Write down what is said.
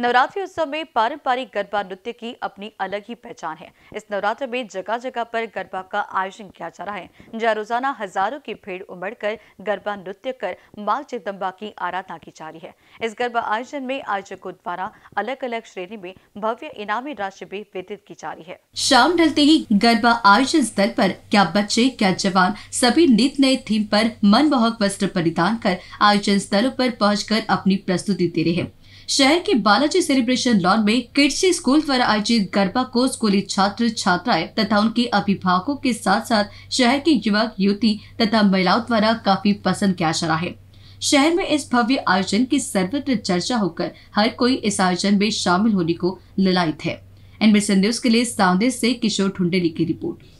नवरात्रि उत्सव में पारंपरिक गरबा नृत्य की अपनी अलग ही पहचान है इस नवरात्र में जगह जगह पर गरबा का आयोजन किया जा रहा है जहाँ रोजाना हजारों की भीड़ उमड़कर गरबा नृत्य कर माँ चिदम्बा की आराधना की जा रही है इस गरबा आयोजन में आयोजकों द्वारा अलग अलग श्रेणी में भव्य इनामी राशि भी वितरित की जा रही है शाम ढलते ही गरबा आयोजन स्थल पर क्या बच्चे क्या जवान सभी नित नए थीम पर मनमोहक वस्त्र परिधान कर आयोजन स्थलों पर पहुंचकर अपनी प्रस्तुति दे रहे हैं शहर के बालाजी सेलिब्रेशन लॉन में किड्सी स्कूल द्वारा आयोजित गरबा को स्कूली छात्र छात्राएं तथा उनके अभिभावकों के साथ साथ शहर के युवक युवती तथा महिलाओं द्वारा काफी पसंद किया जा रहा है शहर में इस भव्य आयोजन की सर्वत्र चर्चा होकर हर कोई इस आयोजन में शामिल होने को ललायत है एनबीसी न्यूज के लिए सांदे से किशोर ठुंडेली की रिपोर्ट